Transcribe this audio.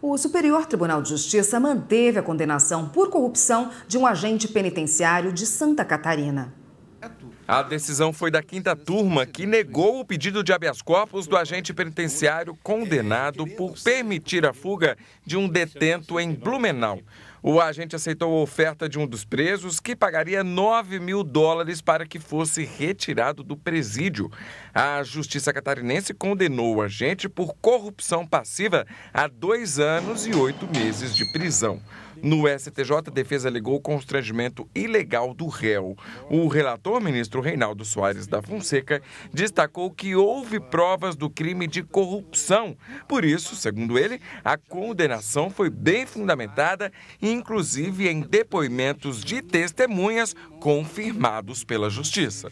O Superior Tribunal de Justiça manteve a condenação por corrupção de um agente penitenciário de Santa Catarina. A decisão foi da quinta turma, que negou o pedido de habeas corpus do agente penitenciário condenado por permitir a fuga de um detento em Blumenau o agente aceitou a oferta de um dos presos, que pagaria 9 mil dólares para que fosse retirado do presídio. A justiça catarinense condenou o agente por corrupção passiva a dois anos e oito meses de prisão. No STJ, a defesa alegou constrangimento ilegal do réu. O relator, ministro Reinaldo Soares da Fonseca, destacou que houve provas do crime de corrupção. Por isso, segundo ele, a condenação foi bem fundamentada, inclusive em depoimentos de testemunhas confirmados pela Justiça.